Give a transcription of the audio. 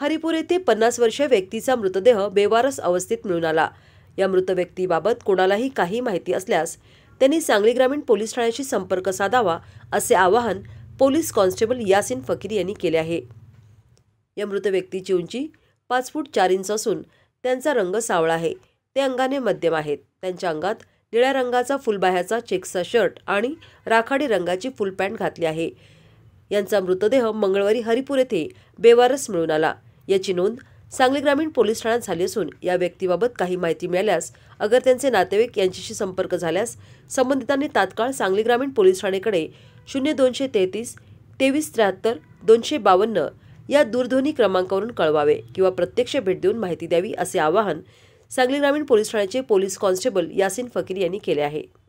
हरिपूर येथे पन्नास वर्षीय व्यक्तीचा मृतदेह बेवारस अवस्थेत मिळून आला या मृत व्यक्तीबाबत कोणालाही काही माहिती असल्यास त्यांनी सांगली ग्रामीण पोलीस ठाण्याशी संपर्क साधावा असे आवाहन पोलीस कॉन्स्टेबल यासिन फकीर यांनी केले आहे या मृत व्यक्तीची उंची पाच फूट चार इंच असून त्यांचा रंग सावळा आहे ते अंगाने मध्यम आहेत त्यांच्या अंगात निळ्या रंगाचा फुलबाह्याचा चेक्सचा शर्ट आणि राखाडी रंगाची फुल पॅन्ट घातली आहे यांचा मृतदेह मंगळवारी हरिपूर येथे बेवारस मिळून आला याची नोंद सांगली ग्रामीण पोलीस ठाण्यात झाली असून या व्यक्तीबाबत काही माहिती मिळाल्यास अगर त्यांचे नातेवाईक यांच्याशी संपर्क झाल्यास संबंधितांनी तात्काळ सांगली ग्रामीण पोलीस ठाणेकडे शून्य दोनशे तेहतीस तेवीस त्र्याहत्तर दोनशे बावन्न या दूरध्वनी क्रमांकावरून कळवावे किंवा प्रत्यक्ष भेट देऊन माहिती द्यावी असे आवाहन सांगली ग्रामीण पोलीस ठाण्याचे पोलीस कॉन्स्टेबल यासिन फकीर यांनी केले आहे